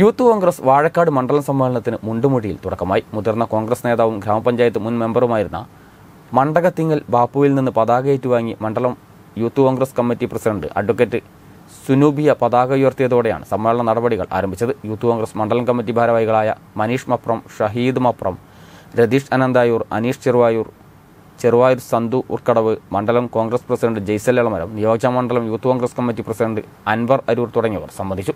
youth Congress Vazhakkad മണ്ഡലം സമ്മേളനത്തിന് മുണ്ടുമുടിയിൽ തുടക്കമായി മുതിർന്ന കോൺഗ്രസ് നേതാവും ഗ്രാമപഞ്ചായത്ത് മുൻ മെമ്പറുമായിരുന്ന മണ്ടകത്തിങ്ങൽ ബാപ്പുവിൽ നിന്ന് പതാക ഏറ്റുവാങ്ങി മണ്ഡലം Youth Congress committee president advocate Sunubiya പതാക ഉയർത്തിയതോടെയാണ് സമ്മേളന നടപടികൾ ആരംഭിച്ചത് യൂത്ത് കോൺഗ്രസ് മണ്ഡലം കമ്മിറ്റി ഭാരവാഹികളായ മനീഷ് മപ്രം ഷഹീദ് മപ്രം രതീഷ് അനന്തായൂർ അനീഷ് ചെറുവായൂർ ചെറുവായൂർ സന്തു ഉർക്കടവ് മണ്ഡലം കോൺഗ്രസ് പ്രസിഡന്റ് ജയ്സൽ എളമരം നിയോജക മണ്ഡലം യൂത്ത് കോൺഗ്രസ് കമ്മിറ്റി പ്രസിഡന്റ് അൻവർ അരൂർ തുടങ്ങിയവർ സംബന്ധിച്ചു